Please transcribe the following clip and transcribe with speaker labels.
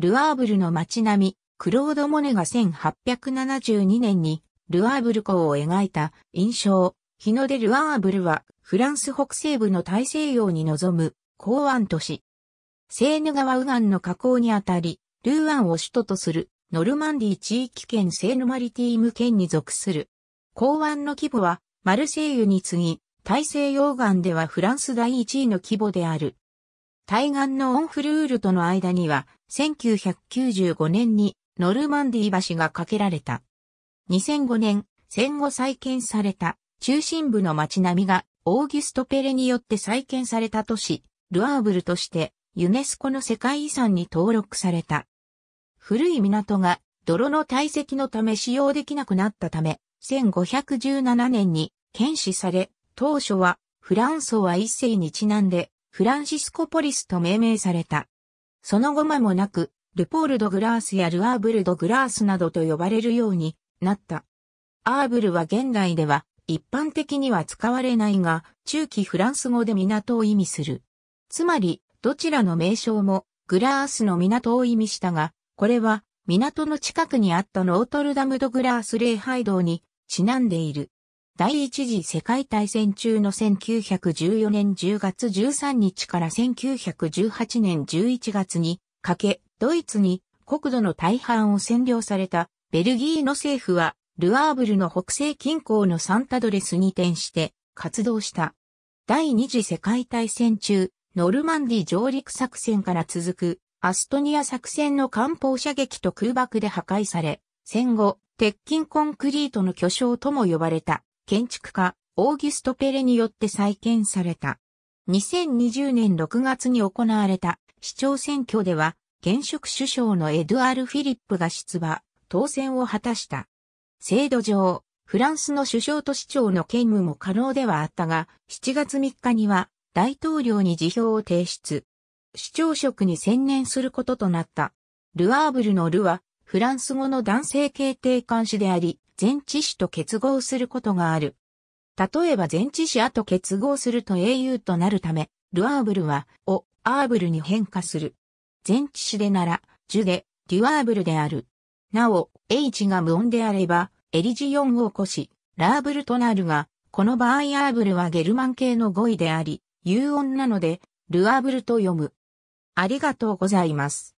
Speaker 1: ルアーブルの街並み、クロード・モネが1872年にルアーブル港を描いた印象。日の出ルアーブルはフランス北西部の大西洋に臨む港湾都市。セーヌ川右岸の河口にあたり、ルーアンを首都とするノルマンディ地域圏セーヌマリティーム圏に属する。港湾の規模はマルセイユに次ぎ、大西洋岸ではフランス第一位の規模である。対岸のオンフルールとの間には1995年にノルマンディー橋が架けられた。2005年、戦後再建された中心部の街並みがオーギュスト・ペレによって再建された都市、ルアーブルとしてユネスコの世界遺産に登録された。古い港が泥の堆積のため使用できなくなったため、1517年に検視され、当初はフランソワ一世にちなんでフランシスコポリスと命名された。その後間もなく、ルポール・ド・グラースやルアーブル・ド・グラースなどと呼ばれるようになった。アーブルは現代では一般的には使われないが、中期フランス語で港を意味する。つまり、どちらの名称もグラースの港を意味したが、これは港の近くにあったノートルダム・ド・グラース礼拝堂にちなんでいる。第一次世界大戦中の1914年10月13日から1918年11月にかけ、ドイツに国土の大半を占領されたベルギーの政府はルアーブルの北西近郊のサンタドレスに転して活動した。第二次世界大戦中、ノルマンディ上陸作戦から続くアストニア作戦の艦砲射撃と空爆で破壊され、戦後、鉄筋コンクリートの巨匠とも呼ばれた。建築家、オーギュスト・ペレによって再建された。2020年6月に行われた市長選挙では、現職首相のエドゥアール・フィリップが出馬、当選を果たした。制度上、フランスの首相と市長の兼務も可能ではあったが、7月3日には大統領に辞表を提出。市長職に専念することとなった。ルアーブルのルは、フランス語の男性系定冠詞であり、前置詞と結合することがある。例えば前置詞あと結合すると au となるため、ルアーブルは、を、アーブルに変化する。前置詞でなら、ジュで、デュアーブルである。なお、h が無音であれば、エリジオンを起こし、ラーブルとなるが、この場合アーブルはゲルマン系の語彙であり、有音なので、ルアーブルと読む。ありがとうございます。